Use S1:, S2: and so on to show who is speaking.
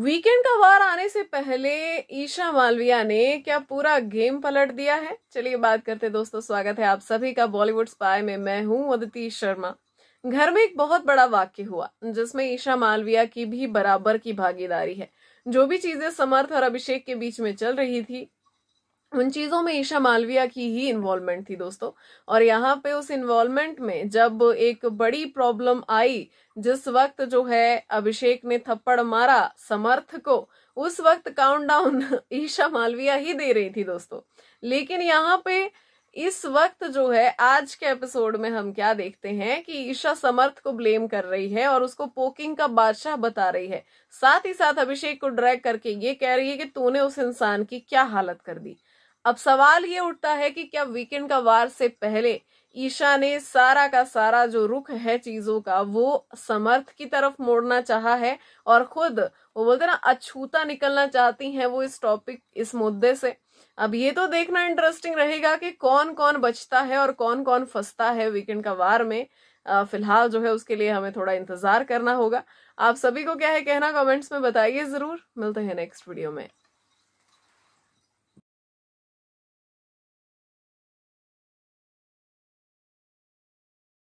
S1: weekend का वार आने से पहले ईशा मालविया ने क्या पूरा गेम पलट दिया है चलिए बात करते दोस्तों स्वागत है आप सभी का बॉलीवुड स्पाई में मैं हूं अदिति शर्मा घर में एक बहुत बड़ा वाक्य हुआ जिसमें ईशा मालविया की भी बराबर की भागीदारी है जो भी चीजें समर्थ और अभिषेक के बीच में चल रही थी उन चीज़ों में ईशा मालविया की ही इन्वॉल्वमेंट थी दोस्तों और यहाँ पे उस इन्वॉल्वमेंट में जब एक बड़ी प्रॉब्लम आई जिस वक्त जो है अभिषेक ने थप्पड़ मारा समर्थ को उस वक्त काउंटडाउन ईशा मालविया ही दे रही थी दोस्तों लेकिन यहाँ पे इस वक्त जो है आज के एपिसोड में हम क्या देखते हैं कि ईशा समर्थ को ब्लेम कर रही है और उसको पोकिंग का बादशाह बता रही है साथ ही साथ अभिषेक को ड्रैग करके ये कह रही है कि तूने उस इंसान की क्या हालत कर दी अब सवाल ये उठता है कि क्या वीकेंड का वार से पहले ईशा ने सारा का सारा जो रुख है चीजों का वो समर्थ की तरफ मोड़ना चाहा है और खुद वो बोलते ना अछूता निकलना चाहती हैं वो इस टॉपिक इस मुद्दे से अब ये तो देखना इंटरेस्टिंग रहेगा कि कौन कौन बचता है और कौन कौन फंसता है वीकेंड का वार में फिलहाल जो है उसके लिए हमें थोड़ा इंतजार करना होगा आप सभी को क्या है कहना कमेंट्स में बताइए जरूर मिलते हैं नेक्स्ट वीडियो में